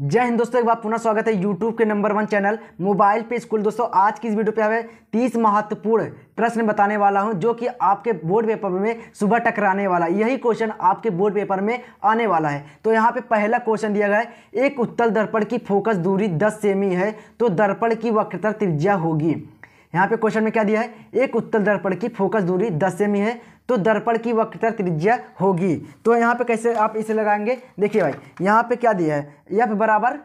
जय हिंद दोस्तों एक बार पुनः स्वागत है यूट्यूब के नंबर वन चैनल मोबाइल पे स्कूल दोस्तों आज की इस वीडियो पे हमें तीस महत्वपूर्ण प्रश्न बताने वाला हूं जो कि आपके बोर्ड पेपर में सुबह टकराने वाला यही क्वेश्चन आपके बोर्ड पेपर में आने वाला है तो यहाँ पे पहला क्वेश्चन दिया गया है एक उत्तल दर्पण की फोकस दूरी दस सेमी है तो दर्पण की वक्रता त्रिज्या होगी यहाँ पे क्वेश्चन में क्या दिया है एक उत्तल दर्पण की फोकस दूरी दस सेमी है तो दर्पण की वक्रता त्रिज्या होगी तो यहाँ पे कैसे आप इसे लगाएंगे देखिए भाई यहाँ पे क्या दिया है यह बराबर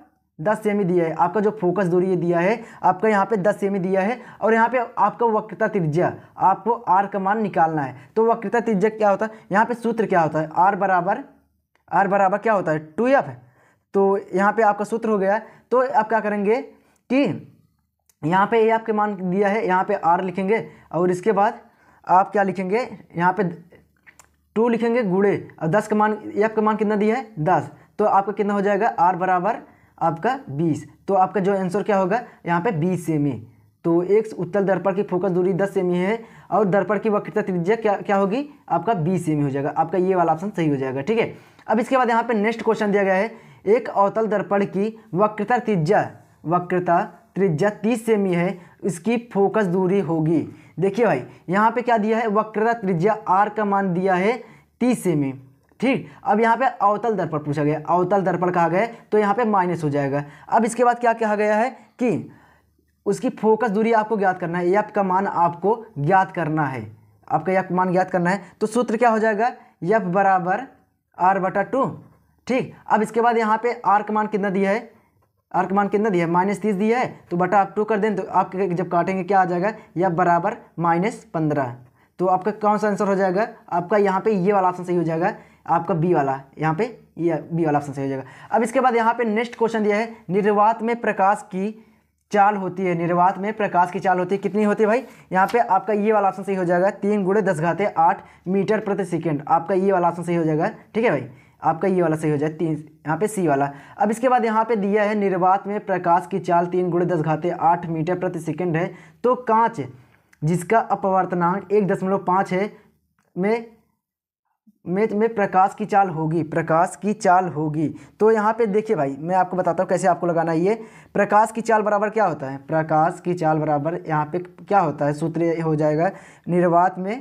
दस सेमी दिया है आपका जो फोकस दूरी दिया है आपका यहाँ पे दस सेमी दिया है और यहाँ पे आपका वक्रता त्रिज्या आपको आर का मान निकालना है तो वक्रता त्रिज्या क्या होता है यहाँ पे सूत्र क्या होता है आर बराबर आर बराबर क्या होता है टू एफ तो यहाँ पे आपका सूत्र हो गया तो आप क्या करेंगे कि यहाँ पे ए आपके मान दिया है यहाँ पे आर लिखेंगे और इसके बाद आप क्या लिखेंगे यहाँ पे टू लिखेंगे गुड़े और दस का मान एफ का मान कितना दिया है दस तो आपका कितना हो जाएगा आर बराबर आपका बीस तो आपका जो आंसर क्या होगा यहाँ पे बीस सेमी तो एक उत्तल दर्पण की फोकस दूरी दस सेमी है और दर्पण की वक्रता त्रिज्या क्या क्या होगी आपका बीस सेमी हो जाएगा आपका ये वाला ऑप्शन सही हो जाएगा ठीक है अब इसके बाद यहाँ पर नेक्स्ट क्वेश्चन दिया गया है एक अवतल दर्पण की वक्रता त्रिज्या वक्रता त्रिज्या 30 सेमी है इसकी फोकस दूरी होगी देखिए भाई यहाँ पे क्या दिया है वक्र त्रिज्या आर का मान दिया है 30 सेमी ठीक अब यहाँ पे अवतल दर्पण पूछा गया अवतल दर्पण कहा गया तो यहाँ पे माइनस हो जाएगा अब इसके बाद क्या कहा गया है कि उसकी फोकस दूरी आपको ज्ञात करना है यफ का मान आपको ज्ञात करना है आपका यफ मान ज्ञात करना है तो सूत्र क्या हो जाएगा यफ बराबर आर बटा टू ठीक अब इसके बाद यहाँ पे आर का मान कितना दिया है आर के मान कितना दिया है माइनस तीस दिया है तो बटा आप टू कर दें तो आप जब काटेंगे क्या आ जाएगा या बराबर माइनस पंद्रह तो आपका कौन सा आंसर हो जाएगा आपका यहाँ पे ये वाला ऑप्शन सही हो जाएगा आपका बी वाला यहाँ पे ये बी वाला ऑप्शन सही हो जाएगा अब इसके बाद यहाँ पे नेक्स्ट क्वेश्चन दिया है निर्वात में प्रकाश की चाल होती है निर्वात में प्रकाश की चाल होती है कितनी होती है भाई यहाँ पे आपका ये वाला ऑप्शन सही हो जाएगा तीन गुड़े दस घाते आठ मीटर प्रति सेकेंड आपका ये वाला ऑप्शन सही हो जाएगा ठीक है भाई आपका ये वाला सही हो जाए तीन यहाँ पे सी वाला अब इसके बाद यहाँ पे दिया है निर्वात में प्रकाश की चाल तीन गुड़े दस घाते आठ मीटर प्रति सेकंड है तो कांच जिसका अपवर्तनांक एक दशमलव पाँच है में में में प्रकाश की चाल होगी प्रकाश की चाल होगी तो यहाँ पे देखिए भाई मैं आपको बताता हूँ कैसे आपको लगाना है ये प्रकाश की चाल बराबर क्या होता है प्रकाश की चाल बराबर यहाँ पे क्या होता है सूत्र हो जाएगा निर्वात में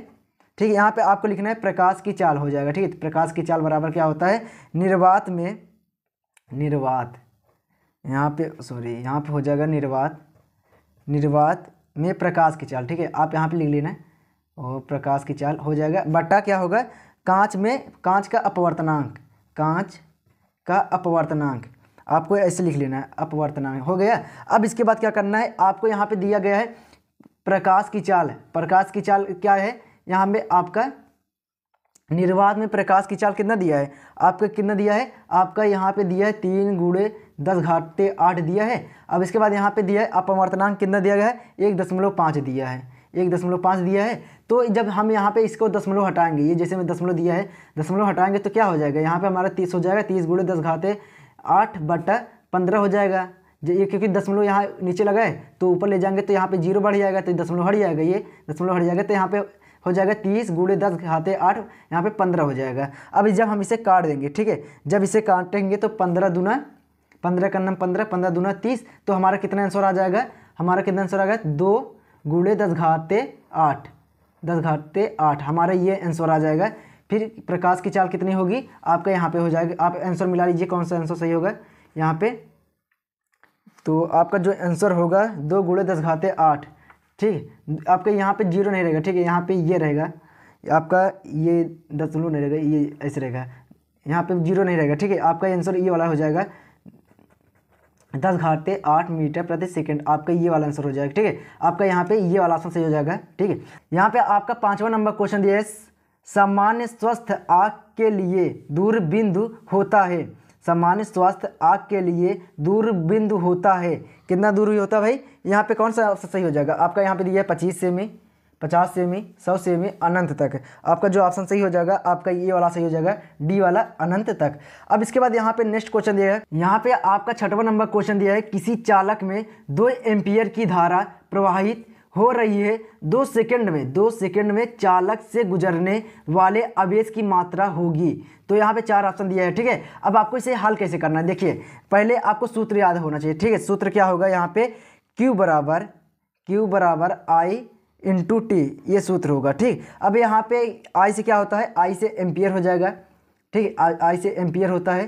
ठीक है यहाँ पे आपको लिखना है प्रकाश की चाल हो जाएगा ठीक है तो प्रकाश की चाल बराबर क्या होता है निर्वात में निर्वात यहाँ पे सॉरी यहाँ पे हो जाएगा निर्वात निर्वात में प्रकाश की चाल ठीक है आप यहाँ पे लिख लेना है और प्रकाश की चाल हो जाएगा बट्टा क्या होगा कांच में कांच का अपवर्तनांक कांच का अपवर्तनांक आपको ऐसे लिख लेना है अपवर्तनांक हो गया अब इसके बाद क्या करना है आपको यहाँ पे दिया गया है प्रकाश की चाल प्रकाश की चाल क्या है यहाँ पे आपका निर्वात में प्रकाश की चाल कितना दिया है आपका कितना दिया है आपका यहाँ पे दिया है तीन गुड़े दस घाटे आठ दिया है अब इसके बाद यहाँ पे दिया है अपवर्तनांक कितना दिया गया है एक दशमलव पाँच दिया है एक दशमलव पाँच दिया है तो जब हम यहाँ पे इसको दशमलव हटाएंगे ये जैसे मैं दशमलव दिया है दशमलव हटाएंगे तो क्या हो जाएगा यहाँ पर हमारा तीस हो जाएगा तीस गुड़े दस घाटे आठ बटा पंद्रह हो जाएगा ये क्योंकि दशमलव यहाँ नीचे लगाए तो ऊपर ले जाएंगे तो यहाँ पे जीरो बढ़ जाएगा तो दशमलव हट जाएगा ये दशमलव हट जाएगा तो यहाँ पे हो जाएगा तीस गुड़े दस घाते आठ यहाँ पे पंद्रह हो जाएगा अब जब हम इसे काट देंगे ठीक है जब इसे काटेंगे तो पंद्रह दुना पंद्रह का नम पंद्रह पंद्रह दुना तीस तो हमारा कितना आंसर आ जाएगा हमारा कितना आंसर आ गया दो गुड़े दस घाते आठ दस घाते आठ हमारा ये आंसर आ जाएगा फिर प्रकाश की चाल कितनी होगी आपका यहाँ पे हो जाएगा आप आंसर मिला लीजिए कौन सा आंसर सही होगा यहाँ पे तो आपका जो आंसर होगा दो गुड़े दस घाते आठ ठीक है आपका यहाँ पे जीरो नहीं रहेगा ठीक है यहाँ पे ये रहेगा आपका ये दस नहीं रहेगा ये ऐसे रहेगा यहाँ पे जीरो नहीं रहेगा ठीक है आपका आंसर ये वाला हो जाएगा दस घाटे आठ मीटर प्रति सेकंड आपका ये वाला आंसर हो जाएगा ठीक है आपका यहाँ पे ये वाला आंसर सही हो जाएगा ठीक है यहाँ पे आपका पांचवा नंबर क्वेश्चन दिया है सामान्य स्वस्थ आग के लिए दूर बिंदु होता है सामान्य स्वास्थ्य आग के लिए बिंदु होता है कितना दूर होता है भाई यहाँ पे कौन सा ऑप्शन सही हो जाएगा आपका यहाँ पे दिया है पच्चीस सेमी पचास सेमी सौ सेमी अनंत तक आपका जो ऑप्शन सही हो जाएगा आपका ये वाला सही हो जाएगा डी वाला अनंत तक अब इसके बाद यहाँ पे नेक्स्ट क्वेश्चन दिया है यहाँ पे आपका छठवा नंबर क्वेश्चन दिया है किसी चालक में दो एम्पियर की धारा प्रवाहित हो रही है दो सेकंड में दो सेकंड में चालक से गुजरने वाले आवेश की मात्रा होगी तो यहाँ पे चार ऑप्शन दिया है ठीक है अब आपको इसे हल कैसे करना है देखिए पहले आपको सूत्र याद होना चाहिए ठीक है सूत्र क्या होगा यहाँ पे क्यू बराबर क्यू बराबर आई इंटू टी ये सूत्र होगा ठीक अब यहाँ पे आई से क्या होता है आई से एम्पियर हो जाएगा ठीक आई से एम्पियर होता है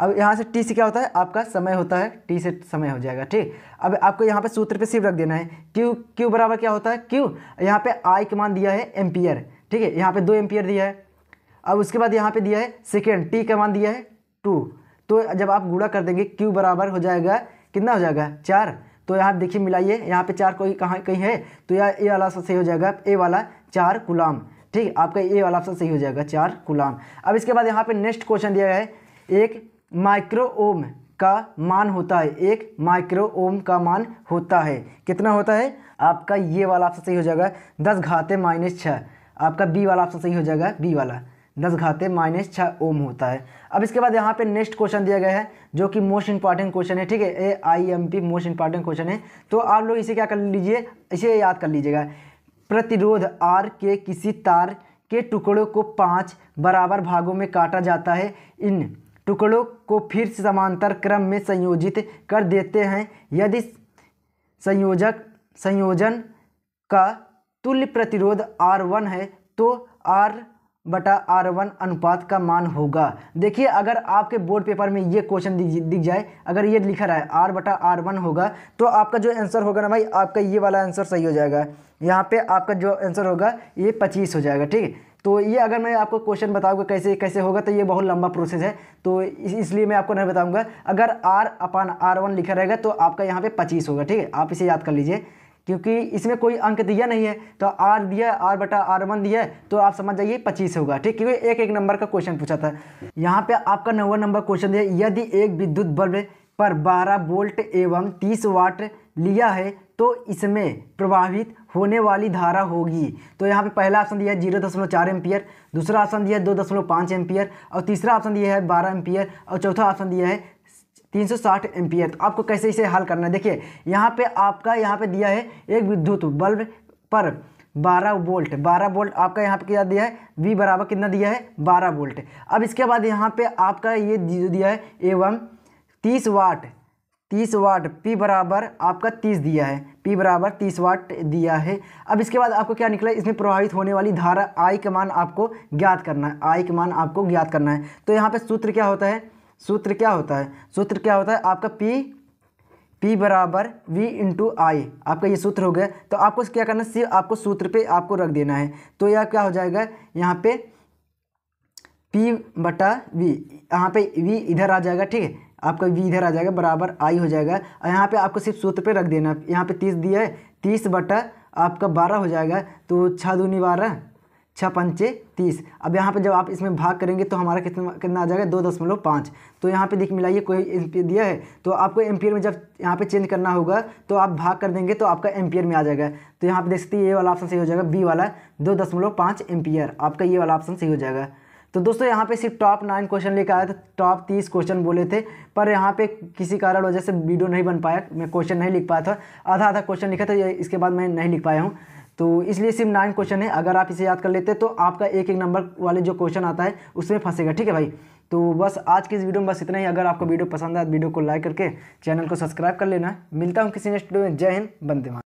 अब यहाँ से टी से क्या होता है आपका समय होता है टी से समय हो जाएगा ठीक अब आपको यहाँ पे सूत्र पे सिर्फ रख देना है क्यू क्यू बराबर क्या होता है क्यू यहाँ पे आई के मान दिया है एम्पियर ठीक है यहाँ पे दो एम्पियर दिया है अब उसके बाद यहाँ पे दिया है सेकेंड टी का मान दिया है टू तो जब आप गुड़ा कर देंगे क्यू बराबर हो जाएगा कितना हो जाएगा चार तो यहाँ देखिए मिलाइए यहाँ पे चार कोई कहाँ कहीं है तो यह ए वाला सही हो जाएगा ए वाला चार गुलाम ठीक आपका ए वाला ऑप्शन सही हो जाएगा चार गुलाम अब इसके बाद यहाँ पे नेक्स्ट क्वेश्चन दिया है एक माइक्रो ओम का मान होता है एक माइक्रो ओम का मान होता है कितना होता है आपका ये वाला ऑप्शन सही हो जाएगा दस घाते माइनस छः आपका बी वाला ऑप्शन सही हो जाएगा बी वाला दस घाते माइनस छः ओम होता है अब इसके बाद यहाँ पे नेक्स्ट क्वेश्चन दिया गया है जो कि मोस्ट इंपॉर्टेंट क्वेश्चन है ठीक है A I M P most important question है तो आप लोग इसे क्या कर लीजिए इसे याद कर लीजिएगा प्रतिरोध आर के किसी तार के टुकड़ों को पाँच बराबर भागों में काटा जाता है इन टुकड़ों को फिर समांतर क्रम में संयोजित कर देते हैं यदि संयोजक संयोजन का तुल्य प्रतिरोध R1 है तो R बटा आर वन अनुपात का मान होगा देखिए अगर आपके बोर्ड पेपर में ये क्वेश्चन दिख जाए अगर ये लिखा रहा है आर बटा आर वन होगा तो आपका जो आंसर होगा ना भाई आपका ये वाला आंसर सही हो जाएगा यहाँ पे आपका जो आंसर होगा ये पच्चीस हो जाएगा ठीक है तो ये अगर मैं आपको क्वेश्चन बताऊँगा कैसे कैसे होगा तो ये बहुत लंबा प्रोसेस है तो इसलिए मैं आपको नहीं बताऊँगा अगर आर अपान आर वन लिखा रहेगा तो आपका यहाँ पे पच्चीस होगा ठीक है आप इसे याद कर लीजिए क्योंकि इसमें कोई अंक दिया नहीं है तो आर दिया आर बटा आर वन दिया है तो आप समझ जाइए पच्चीस होगा ठीक क्योंकि एक एक नंबर का क्वेश्चन पूछा था यहाँ पर आपका नवा नंबर क्वेश्चन दिया यदि एक विद्युत बल्ब पर बारह वोल्ट एवं तीस वाट लिया है तो इसमें प्रभावित होने वाली धारा होगी तो यहाँ पे पहला ऑप्शन दिया है जीरो दशमलव चार एम्पियर दूसरा ऑप्शन दिया है दो दशमलव पाँच एम्पियर और तीसरा ऑप्शन दिया है बारह एम्पियर और चौथा ऑप्शन दिया है तीन सौ साठ एम्पियर तो आपको कैसे इसे हल करना है देखिए यहाँ पे आपका यहाँ पे दिया है एक विद्युत बल्ब पर बारह वोल्ट बारह वोल्ट आपका यहाँ पर क्या दिया है वी बराबर कितना दिया है बारह वोल्ट अब इसके बाद यहाँ पर आपका ये दिया है एवं तीस वाट तीस वाट पी बराबर आपका तीस दिया है पी बराबर तीस वाट दिया है अब इसके बाद आपको क्या निकला इसमें प्रभावित होने वाली धारा आई का मान आपको ज्ञात करना है आई का मान आपको ज्ञात करना है तो यहाँ पे सूत्र क्या होता है सूत्र क्या होता है सूत्र क्या होता है आपका पी पी बराबर वी इंटू आई आपका ये सूत्र हो गया तो आपको क्या करना है सिर्फ आपको सूत्र पर आपको रख देना है तो यह क्या हो जाएगा यहाँ पे पी बटा वी यहाँ पे वी इधर आ जाएगा ठीक है आपका वी इधर आ जाएगा बराबर आई हो जाएगा और यहाँ पे आपको सिर्फ सूत्र पे रख देना यहाँ पे तीस दिया है तीस बटा आपका बारह हो जाएगा तो छः दूनी बारह छः पंचे तीस अब यहाँ पे जब आप इसमें भाग करेंगे तो हमारा कितना कितना आ जाएगा दो दशमलव पाँच तो यहाँ पे देख मिलाइए कोई एम्पियर दिया है तो आपको एम्पियर में जब यहाँ पे चेंज करना होगा तो आप भाग कर देंगे तो आपका एम्पियर में आ जाएगा तो यहाँ पे देख सकते ये वाला ऑप्शन सही हो जाएगा बी वाला दो दशमलव पाँच एम्पियर आपका ये वाला ऑप्शन सही हो जाएगा तो दोस्तों यहाँ पे सिर्फ टॉप नाइन क्वेश्चन लेकर आया था टॉप तीस क्वेश्चन बोले थे पर यहाँ पे किसी कारण वजह से वीडियो नहीं बन पाया मैं क्वेश्चन नहीं लिख पाया था आधा आधा क्वेश्चन लिखा था इसके बाद मैं नहीं लिख पाया हूँ तो इसलिए सिर्फ नाइन क्वेश्चन है अगर आप इसे याद कर लेते तो आपका एक एक नंबर वाले जो क्वेश्चन आता है उसमें फंसेगा ठीक है भाई तो बस आज की इस वीडियो में बस इतना ही अगर आपको वीडियो पसंद आया वीडियो तो को लाइक करके चैनल को सब्सक्राइब कर लेना मिलता हूँ किसी नेक्स्ट वीडियो में जय हिंद बंदे